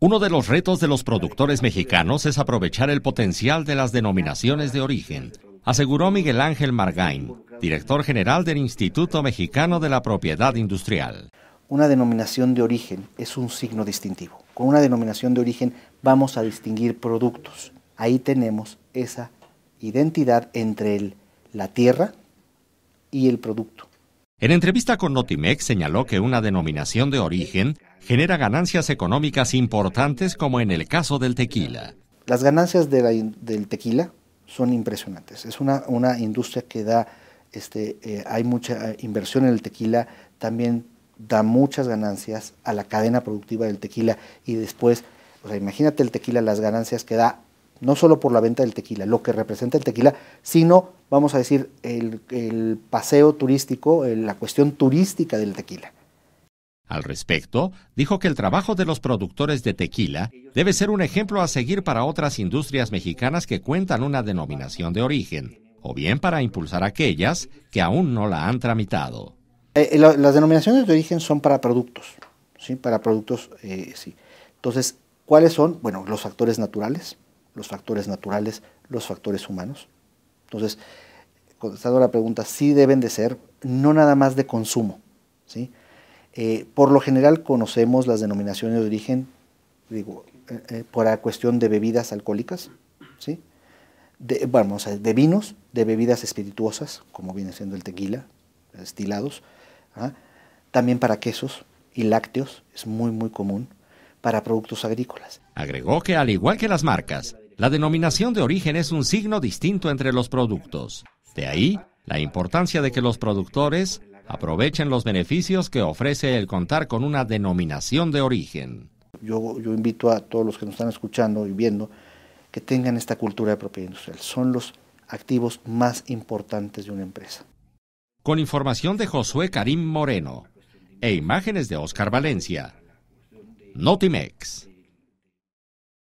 Uno de los retos de los productores mexicanos es aprovechar el potencial de las denominaciones de origen, aseguró Miguel Ángel Margain, director general del Instituto Mexicano de la Propiedad Industrial. Una denominación de origen es un signo distintivo. Con una denominación de origen vamos a distinguir productos. Ahí tenemos esa identidad entre la tierra y el producto. En entrevista con Notimex señaló que una denominación de origen genera ganancias económicas importantes como en el caso del tequila. Las ganancias del tequila son impresionantes. Es una, una industria que da, este, eh, hay mucha eh, inversión en el tequila, también da muchas ganancias a la cadena productiva del tequila y después, o sea, imagínate el tequila, las ganancias que da no solo por la venta del tequila, lo que representa el tequila, sino, vamos a decir, el, paseo turístico, la cuestión turística del tequila. Al respecto, dijo que el trabajo de los productores de tequila debe ser un ejemplo a seguir para otras industrias mexicanas que cuentan una denominación de origen, o bien para impulsar aquellas que aún no la han tramitado. Eh, eh, las denominaciones de origen son para productos, ¿sí? Para productos, eh, sí. Entonces, ¿cuáles son? Bueno, los factores naturales, los factores naturales, los factores humanos. Entonces, contestando la pregunta, sí deben de ser, no nada más de consumo. ¿sí? Eh, por lo general conocemos las denominaciones de origen, digo, eh, eh, por la cuestión de bebidas alcohólicas, de, bueno, de vinos, de bebidas espirituosas, como viene siendo el tequila, destilados, ¿ah? también para quesos y lácteos, es muy, muy común, para productos agrícolas. Agregó que al igual que las marcas, la denominación de origen es un signo distinto entre los productos. De ahí, la importancia de que los productores aprovechen los beneficios que ofrece el contar con una denominación de origen. Yo, invito a todos los que nos están escuchando y viendo que tengan esta cultura de propiedad industrial. Son los activos más importantes de una empresa. Con información de Josué Karim Moreno e imágenes de Oscar Valencia. Notimex.